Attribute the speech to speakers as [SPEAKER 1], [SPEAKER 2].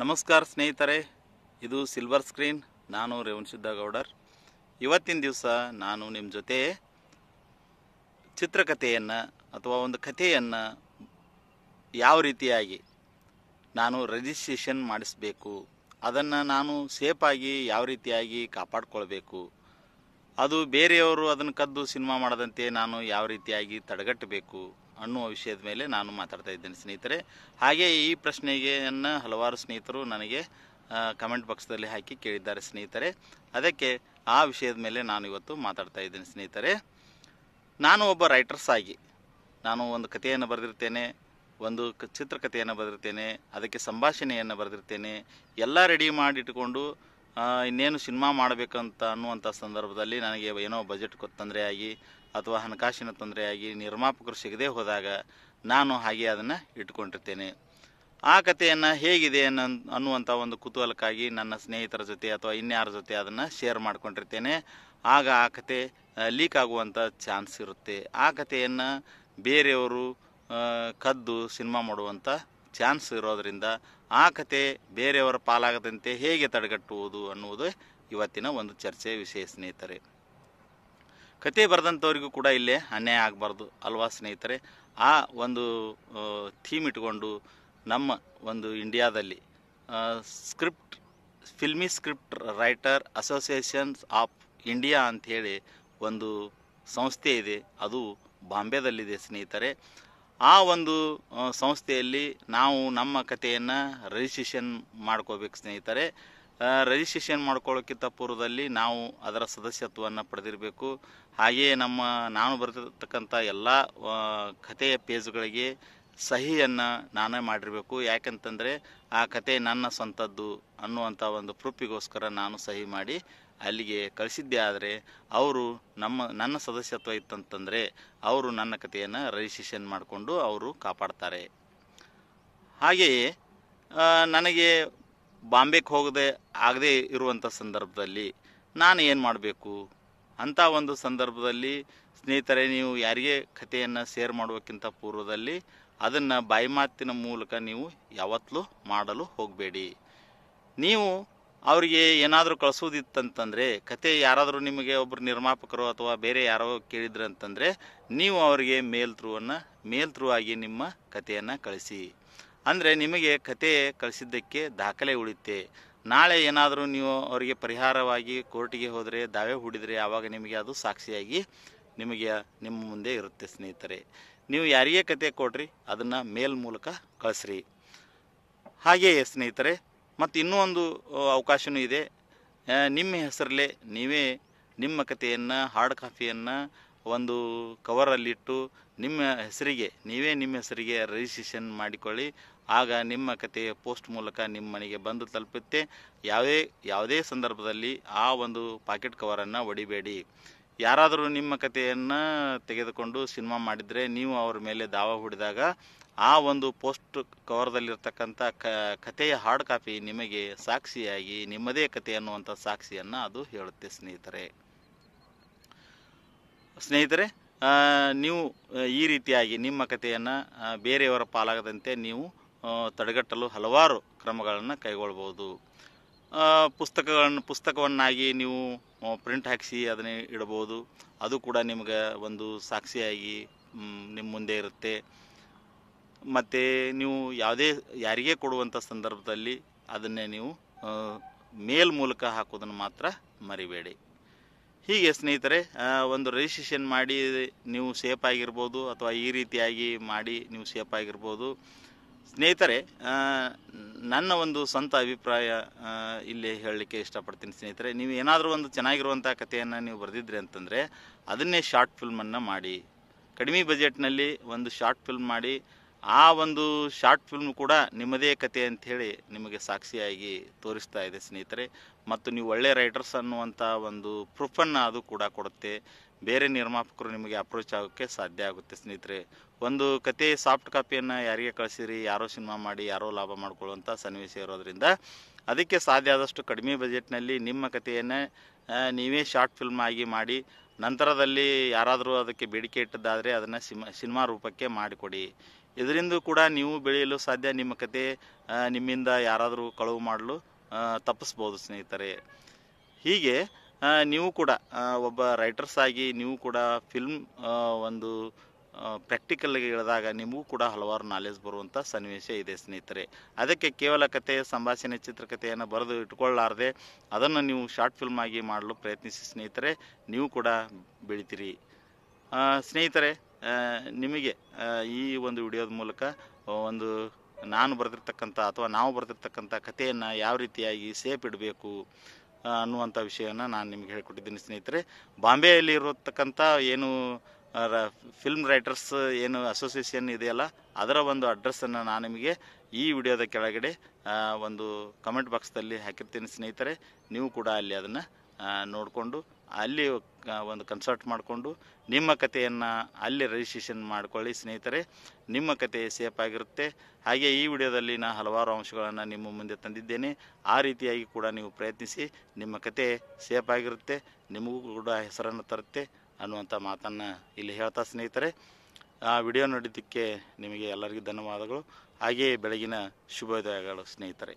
[SPEAKER 1] ನಮಸ್ಕಾರ ಸ್ನೇಹಿತರೆ ಇದು ಸಿಲ್ವರ್ ಸ್ಕ್ರೀನ್ ನಾನು ರೇವಣ್ ಗೌಡರ್ ಇವತ್ತಿನ ದಿವಸ ನಾನು ನಿಮ್ಮ ಜೊತೆ ಚಿತ್ರಕಥೆಯನ್ನು ಅಥವಾ ಒಂದು ಕಥೆಯನ್ನು ಯಾವ ರೀತಿಯಾಗಿ ನಾನು ರಿಜಿಸ್ಟ್ರೇಷನ್ ಮಾಡಿಸಬೇಕು ಅದನ್ನು ನಾನು ಸೇಫಾಗಿ ಯಾವ ರೀತಿಯಾಗಿ ಕಾಪಾಡಿಕೊಳ್ಬೇಕು ಅದು ಬೇರೆಯವರು ಅದನ್ನು ಕದ್ದು ಸಿನಿಮಾ ಮಾಡದಂತೆ ನಾನು ಯಾವ ರೀತಿಯಾಗಿ ತಡೆಗಟ್ಟಬೇಕು ಅನ್ನುವ ವಿಷಯದ ಮೇಲೆ ನಾನು ಮಾತಾಡ್ತಾ ಇದ್ದೇನೆ ಸ್ನೇಹಿತರೆ ಹಾಗೆ ಈ ಪ್ರಶ್ನೆಗೆಯನ್ನು ಹಲವಾರು ಸ್ನೇಹಿತರು ನನಗೆ ಕಮೆಂಟ್ ಬಾಕ್ಸ್ದಲ್ಲಿ ಹಾಕಿ ಕೇಳಿದ್ದಾರೆ ಸ್ನೇಹಿತರೆ ಅದಕ್ಕೆ ಆ ವಿಷಯದ ಮೇಲೆ ನಾನು ಇವತ್ತು ಮಾತಾಡ್ತಾ ಇದ್ದೇನೆ ಸ್ನೇಹಿತರೆ ನಾನು ಒಬ್ಬ ರೈಟರ್ಸ್ ಆಗಿ ನಾನು ಒಂದು ಕಥೆಯನ್ನು ಬರೆದಿರ್ತೇನೆ ಒಂದು ಚಿತ್ರಕಥೆಯನ್ನು ಬರೆದಿರ್ತೇನೆ ಅದಕ್ಕೆ ಸಂಭಾಷಣೆಯನ್ನು ಬರೆದಿರ್ತೇನೆ ಎಲ್ಲ ರೆಡಿ ಮಾಡಿಟ್ಕೊಂಡು ಇನ್ನೇನು ಸಿನಿಮಾ ಮಾಡಬೇಕಂತ ಅನ್ನುವಂಥ ಸಂದರ್ಭದಲ್ಲಿ ನನಗೆ ಏನೋ ಬಜೆಟ್ ತೊಂದರೆ ಆಗಿ ಅಥವಾ ಹಣಕಾಸಿನ ತೊಂದರೆಯಾಗಿ ನಿರ್ಮಾಪಕರು ಸಿಗದೆ ಹೋದಾಗ ನಾನು ಹಾಗೆ ಅದನ್ನು ಇಟ್ಕೊಂಡಿರ್ತೇನೆ ಆ ಕಥೆಯನ್ನು ಹೇಗಿದೆ ಅನ್ನೋ ಅನ್ನುವಂಥ ಒಂದು ಕುತೂಹಲಕ್ಕಾಗಿ ನನ್ನ ಸ್ನೇಹಿತರ ಜೊತೆ ಅಥವಾ ಇನ್ಯಾರ ಜೊತೆ ಅದನ್ನು ಶೇರ್ ಮಾಡ್ಕೊಂಡಿರ್ತೇನೆ ಆಗ ಆ ಕತೆ ಲೀಕ್ ಆಗುವಂಥ ಚಾನ್ಸ್ ಇರುತ್ತೆ ಆ ಕಥೆಯನ್ನು ಬೇರೆಯವರು ಕದ್ದು ಸಿನಿಮಾ ಮಾಡುವಂಥ ಚಾನ್ಸ್ ಇರೋದರಿಂದ ಆ ಕತೆ ಬೇರೆಯವರ ಪಾಲಾಗದಂತೆ ಹೇಗೆ ತಡೆಗಟ್ಟುವುದು ಅನ್ನುವುದು ಇವತ್ತಿನ ಒಂದು ಚರ್ಚೆ ವಿಷಯ ಸ್ನೇಹಿತರೆ ಕತೆ ಬರೆದಂಥವ್ರಿಗೂ ಕೂಡ ಇಲ್ಲೇ ಅನ್ಯಾಯ ಆಗಬಾರ್ದು ಅಲ್ವಾ ಸ್ನೇಹಿತರೆ ಆ ಒಂದು ಥೀಮ್ ಇಟ್ಕೊಂಡು ನಮ್ಮ ಒಂದು ಇಂಡಿಯಾದಲ್ಲಿ ಸ್ಕ್ರಿಪ್ಟ್ ಫಿಲ್ಮಿ script writer associations of India ಅಂಥೇಳಿ ಒಂದು ಸಂಸ್ಥೆ ಇದೆ ಅದು ಬಾಂಬೆದಲ್ಲಿದೆ ಸ್ನೇಹಿತರೆ ಆ ಒಂದು ಸಂಸ್ಥೆಯಲ್ಲಿ ನಾವು ನಮ್ಮ ಕಥೆಯನ್ನು ರಿಜಿಸ್ಟ್ರೇಷನ್ ಮಾಡ್ಕೋಬೇಕು ಸ್ನೇಹಿತರೆ ರಿಜಿಸ್ಟ್ರೇಷನ್ ಮಾಡ್ಕೊಳ್ಳೋಕ್ಕಿಂತ ಪೂರ್ವದಲ್ಲಿ ನಾವು ಅದರ ಸದಸ್ಯತ್ವವನ್ನು ಪಡೆದಿರಬೇಕು ಹಾಗೆಯೇ ನಮ್ಮ ನಾನು ಬರೆದಿರ್ತಕ್ಕಂಥ ಎಲ್ಲ ಕಥೆಯ ಪೇಜ್ಗಳಿಗೆ ಸಹಿಯನ್ನು ನಾನೇ ಮಾಡಿರಬೇಕು ಯಾಕಂತಂದರೆ ಆ ಕತೆ ನನ್ನ ಸ್ವಂತದ್ದು ಅನ್ನುವಂಥ ಒಂದು ಪ್ರೂಫಿಗೋಸ್ಕರ ನಾನು ಸಹಿ ಮಾಡಿ ಅಲ್ಲಿಗೆ ಕಳಿಸಿದ್ದೆ ಆದರೆ ಅವರು ನಮ್ಮ ನನ್ನ ಸದಸ್ಯತ್ವ ಇತ್ತಂತಂದರೆ ಅವರು ನನ್ನ ಕಥೆಯನ್ನು ರಿಜಿಸ್ಟ್ರೇಷನ್ ಮಾಡಿಕೊಂಡು ಅವರು ಕಾಪಾಡ್ತಾರೆ ಹಾಗೆಯೇ ನನಗೆ ಬಾಂಬೆಗೆ ಹೋಗದೆ ಆಗದೇ ಇರುವಂಥ ಸಂದರ್ಭದಲ್ಲಿ ನಾನು ಏನು ಮಾಡಬೇಕು ಅಂಥ ಒಂದು ಸಂದರ್ಭದಲ್ಲಿ ಸ್ನೇಹಿತರೆ ನೀವು ಯಾರಿಗೆ ಕಥೆಯನ್ನು ಶೇರ್ ಮಾಡೋಕ್ಕಿಂತ ಪೂರ್ವದಲ್ಲಿ ಅದನ್ನು ಬಾಯಿ ಮಾತಿನ ಮೂಲಕ ನೀವು ಯಾವತ್ತಲೂ ಮಾಡಲು ಹೋಗಬೇಡಿ ನೀವು ಅವರಿಗೆ ಏನಾದರೂ ಕಳಿಸೋದಿತ್ತಂತಂದರೆ ಕತೆ ಯಾರಾದರೂ ನಿಮಗೆ ಒಬ್ಬರು ನಿರ್ಮಾಪಕರು ಅಥವಾ ಬೇರೆ ಯಾರೋ ಅಂತಂದರೆ ನೀವು ಅವರಿಗೆ ಮೇಲ್ ಥ್ರೂವನ್ನು ಮೇಲ್ ಥ್ರೂ ಆಗಿ ನಿಮ್ಮ ಕಥೆಯನ್ನು ಕಳಿಸಿ ಅಂದರೆ ನಿಮಗೆ ಕತೆ ಕಳಿಸಿದ್ದಕ್ಕೆ ದಾಖಲೆ ಉಳಿತೆ ನಾಳೆ ಏನಾದರೂ ನೀವು ಅವರಿಗೆ ಪರಿಹಾರವಾಗಿ ಕೋರ್ಟಿಗೆ ಹೋದರೆ ದಾವೆ ಹೂಡಿದರೆ ಆವಾಗ ನಿಮಗೆ ಅದು ಸಾಕ್ಷಿಯಾಗಿ ನಿಮಗೆ ನಿಮ್ಮ ಮುಂದೆ ಇರುತ್ತೆ ಸ್ನೇಹಿತರೆ ನೀವು ಯಾರಿಗೆ ಕತೆ ಕೊಡ್ರಿ ಅದನ್ನು ಮೇಲ್ ಮೂಲಕ ಕಳಿಸ್ರಿ ಹಾಗೆಯೇ ಸ್ನೇಹಿತರೆ ಮತ್ತು ಇನ್ನೂ ಒಂದು ಅವಕಾಶವೂ ಇದೆ ನಿಮ್ಮ ಹೆಸರಲ್ಲೇ ನೀವೇ ನಿಮ್ಮ ಕಥೆಯನ್ನು ಹಾರ್ಡ್ ಕಾಫಿಯನ್ನು ಒಂದು ಕವರಲ್ಲಿಟ್ಟು ನಿಮ್ಮ ಹೆಸರಿಗೆ ನೀವೇ ನಿಮ್ಮ ಹೆಸರಿಗೆ ರಿಜಿಸ್ಟ್ರೇಷನ್ ಮಾಡಿಕೊಳ್ಳಿ ಆಗ ನಿಮ್ಮ ಕತೆಯ ಪೋಸ್ಟ್ ಮೂಲಕ ನಿಮ್ಮ ಮನೆಗೆ ಬಂದು ತಲುಪುತ್ತೆ ಯಾವುದೇ ಯಾವುದೇ ಸಂದರ್ಭದಲ್ಲಿ ಆ ಒಂದು ಪಾಕೆಟ್ ಕವರನ್ನು ಒಡಿಬೇಡಿ ಯಾರಾದರೂ ನಿಮ್ಮ ಕತೆಯನ್ನು ತೆಗೆದುಕೊಂಡು ಸಿನಿಮಾ ಮಾಡಿದರೆ ನೀವು ಅವರ ಮೇಲೆ ದಾವ ಹುಡಿದಾಗ ಆ ಒಂದು ಪೋಸ್ಟ್ ಕವರ್ದಲ್ಲಿರ್ತಕ್ಕಂಥ ಕ ಕಥೆಯ ಹಾರ್ಡ್ ಕಾಪಿ ನಿಮಗೆ ಸಾಕ್ಷಿಯಾಗಿ ನಿಮ್ಮದೇ ಕತೆ ಅನ್ನುವಂಥ ಸಾಕ್ಷಿಯನ್ನು ಅದು ಹೇಳುತ್ತೆ ಸ್ನೇಹಿತರೆ ಸ್ನೇಹಿತರೆ ನೀವು ಈ ರೀತಿಯಾಗಿ ನಿಮ್ಮ ಕಥೆಯನ್ನು ಬೇರೆಯವರ ಪಾಲಾಗದಂತೆ ನೀವು ತಡೆಗಟ್ಟಲು ಹಲವಾರು ಕ್ರಮಗಳನ್ನು ಕೈಗೊಳ್ಬೋದು ಪುಸ್ತಕಗಳನ್ನು ಪುಸ್ತಕವನ್ನಾಗಿ ನೀವು ಪ್ರಿಂಟ್ ಹಾಕಿಸಿ ಅದನ್ನೇ ಇಡಬಹುದು ಅದು ಕೂಡ ನಿಮಗೆ ಒಂದು ಸಾಕ್ಷಿಯಾಗಿ ನಿಮ್ಮ ಮುಂದೆ ಇರುತ್ತೆ ಮತ್ತು ನೀವು ಯಾವುದೇ ಯಾರಿಗೆ ಕೊಡುವಂಥ ಸಂದರ್ಭದಲ್ಲಿ ಅದನ್ನೇ ನೀವು ಮೇಲ್ ಮೂಲಕ ಹಾಕೋದನ್ನು ಮಾತ್ರ ಮರಿಬೇಡಿ ಹೀಗೆ ಸ್ನೇಹಿತರೆ ಒಂದು ರಿಜಿಸ್ಟ್ರೇಷನ್ ಮಾಡಿ ನೀವು ಸೇಫ್ ಆಗಿರ್ಬೋದು ಅಥವಾ ಈ ರೀತಿಯಾಗಿ ಮಾಡಿ ನೀವು ಸೇಫ್ ಆಗಿರ್ಬೋದು ಸ್ನೇಹಿತರೆ ನನ್ನ ಒಂದು ಸ್ವಂತ ಅಭಿಪ್ರಾಯ ಇಲ್ಲಿ ಹೇಳಲಿಕ್ಕೆ ಇಷ್ಟಪಡ್ತೀನಿ ಸ್ನೇಹಿತರೆ ನೀವು ಏನಾದರೂ ಒಂದು ಚೆನ್ನಾಗಿರುವಂಥ ಕಥೆಯನ್ನು ನೀವು ಬರೆದಿದ್ರಿ ಅಂತಂದರೆ ಅದನ್ನೇ ಶಾರ್ಟ್ ಫಿಲ್ಮನ್ನು ಮಾಡಿ ಕಡಿಮೆ ಬಜೆಟ್ನಲ್ಲಿ ಒಂದು ಶಾರ್ಟ್ ಫಿಲ್ಮ್ ಮಾಡಿ ಆ ಒಂದು ಶಾರ್ಟ್ ಫಿಲ್ಮ್ ಕೂಡ ನಿಮ್ಮದೇ ಕತೆ ಅಂಥೇಳಿ ನಿಮಗೆ ಸಾಕ್ಷಿಯಾಗಿ ತೋರಿಸ್ತಾ ಇದೆ ಸ್ನೇಹಿತರೆ ಮತ್ತು ನೀವು ಒಳ್ಳೆಯ ರೈಟರ್ಸ್ ಅನ್ನುವಂಥ ಒಂದು ಪ್ರೂಫನ್ನು ಅದು ಕೂಡ ಕೊಡುತ್ತೆ ಬೇರೆ ನಿರ್ಮಾಪಕರು ನಿಮಗೆ ಅಪ್ರೋಚ್ ಆಗೋಕ್ಕೆ ಸಾಧ್ಯ ಆಗುತ್ತೆ ಸ್ನೇಹಿತರೆ ಒಂದು ಕತೆ ಸಾಫ್ಟ್ ಕಾಪಿಯನ್ನು ಯಾರಿಗೆ ಕಳಿಸಿರಿ ಯಾರೋ ಸಿನಿಮಾ ಮಾಡಿ ಯಾರೋ ಲಾಭ ಮಾಡ್ಕೊಳ್ಳುವಂಥ ಸನ್ನಿವೇಶ ಇರೋದರಿಂದ ಅದಕ್ಕೆ ಸಾಧ್ಯ ಆದಷ್ಟು ಕಡಿಮೆ ಬಜೆಟ್ನಲ್ಲಿ ನಿಮ್ಮ ಕಥೆಯನ್ನು ನೀವೇ ಶಾರ್ಟ್ ಫಿಲ್ಮ್ ಆಗಿ ಮಾಡಿ ನಂತರದಲ್ಲಿ ಯಾರಾದರೂ ಅದಕ್ಕೆ ಬೇಡಿಕೆ ಇಟ್ಟದ್ದಾದರೆ ಅದನ್ನು ಸಿನಿಮಾ ರೂಪಕ್ಕೆ ಮಾಡಿಕೊಡಿ ಇದರಿಂದ ಕೂಡ ನೀವು ಬೆಳೆಯಲು ಸಾಧ್ಯ ನಿಮ್ಮ ಕತೆ ನಿಮ್ಮಿಂದ ಯಾರಾದರೂ ಕಳವು ಮಾಡಲು ತಪ್ಪಿಸ್ಬೋದು ಸ್ನೇಹಿತರೆ ಹೀಗೆ ನೀವು ಕೂಡ ಒಬ್ಬ ರೈಟರ್ಸ್ ಆಗಿ ನೀವು ಕೂಡ ಫಿಲ್ಮ್ ಒಂದು ಪ್ರಾಕ್ಟಿಕಲ್ಗೆ ಇಳಿದಾಗ ನಿಮಗೂ ಕೂಡ ಹಲವಾರು ನಾಲೆಜ್ ಬರುವಂಥ ಸನ್ನಿವೇಶ ಇದೆ ಸ್ನೇಹಿತರೆ ಅದಕ್ಕೆ ಕೇವಲ ಕತೆ ಸಂಭಾಷಣೆ ಚಿತ್ರಕಥೆಯನ್ನು ಬರೆದು ಇಟ್ಕೊಳ್ಳಾರ್ದೆ ಅದನ್ನು ನೀವು ಶಾರ್ಟ್ ಫಿಲ್ಮ್ ಆಗಿ ಮಾಡಲು ಪ್ರಯತ್ನಿಸಿ ಸ್ನೇಹಿತರೆ ನೀವು ಕೂಡ ಬೆಳಿತೀರಿ ಸ್ನೇಹಿತರೆ ನಿಮಗೆ ಈ ಒಂದು ವಿಡಿಯೋದ ಮೂಲಕ ಒಂದು ನಾನು ಬರೆದಿರ್ತಕ್ಕಂಥ ಅಥವಾ ನಾವು ಬರೆದಿರ್ತಕ್ಕಂಥ ಕಥೆಯನ್ನು ಯಾವ ರೀತಿಯಾಗಿ ಸೇಫ್ ಇಡಬೇಕು ಅನ್ನುವಂಥ ವಿಷಯವನ್ನು ನಾನು ನಿಮಗೆ ಹೇಳಿಕೊಟ್ಟಿದ್ದೀನಿ ಸ್ನೇಹಿತರೆ ಬಾಂಬೆಯಲ್ಲಿ ಇರತಕ್ಕಂಥ ಏನು ಫಿಲ್ಮ್ ರೈಟರ್ಸ್ ಏನು ಅಸೋಸಿಯೇಷನ್ ಇದೆಯಲ್ಲ ಅದರ ಒಂದು ಅಡ್ರೆಸ್ಸನ್ನು ನಾನು ನಿಮಗೆ ಈ ವಿಡಿಯೋದ ಕೆಳಗಡೆ ಒಂದು ಕಮೆಂಟ್ ಬಾಕ್ಸ್ದಲ್ಲಿ ಹಾಕಿರ್ತೀನಿ ಸ್ನೇಹಿತರೆ ನೀವು ಕೂಡ ಅಲ್ಲಿ ಅದನ್ನು ನೋಡಿಕೊಂಡು ಅಲ್ಲಿ ಒಂದು ಕನ್ಸಲ್ಟ್ ಮಾಡಿಕೊಂಡು ನಿಮ್ಮ ಕಥೆಯನ್ನು ಅಲ್ಲಿ ರಿಜಿಸ್ಟ್ರೇಷನ್ ಮಾಡ್ಕೊಳ್ಳಿ ಸ್ನೇಹಿತರೆ ನಿಮ್ಮ ಕತೆ ಸೇಫ್ ಆಗಿರುತ್ತೆ ಹಾಗೆ ಈ ವಿಡಿಯೋದಲ್ಲಿ ನಾನು ಹಲವಾರು ಅಂಶಗಳನ್ನು ನಿಮ್ಮ ಮುಂದೆ ತಂದಿದ್ದೇನೆ ಆ ರೀತಿಯಾಗಿ ಕೂಡ ನೀವು ಪ್ರಯತ್ನಿಸಿ ನಿಮ್ಮ ಕತೆ ಸೇಫ್ ಆಗಿರುತ್ತೆ ನಿಮಗೂ ಕೂಡ ಹೆಸರನ್ನು ತರುತ್ತೆ ಅನ್ನುವಂಥ ಮಾತನ್ನು ಇಲ್ಲಿ ಹೇಳ್ತಾ ಸ್ನೇಹಿತರೆ ಆ ವಿಡಿಯೋ ನೋಡಿದ್ದಕ್ಕೆ ನಿಮಗೆ ಎಲ್ಲರಿಗೂ ಧನ್ಯವಾದಗಳು ಹಾಗೆಯೇ ಬೆಳಗಿನ ಶುಭೋದಯಗಳು ಸ್ನೇಹಿತರೆ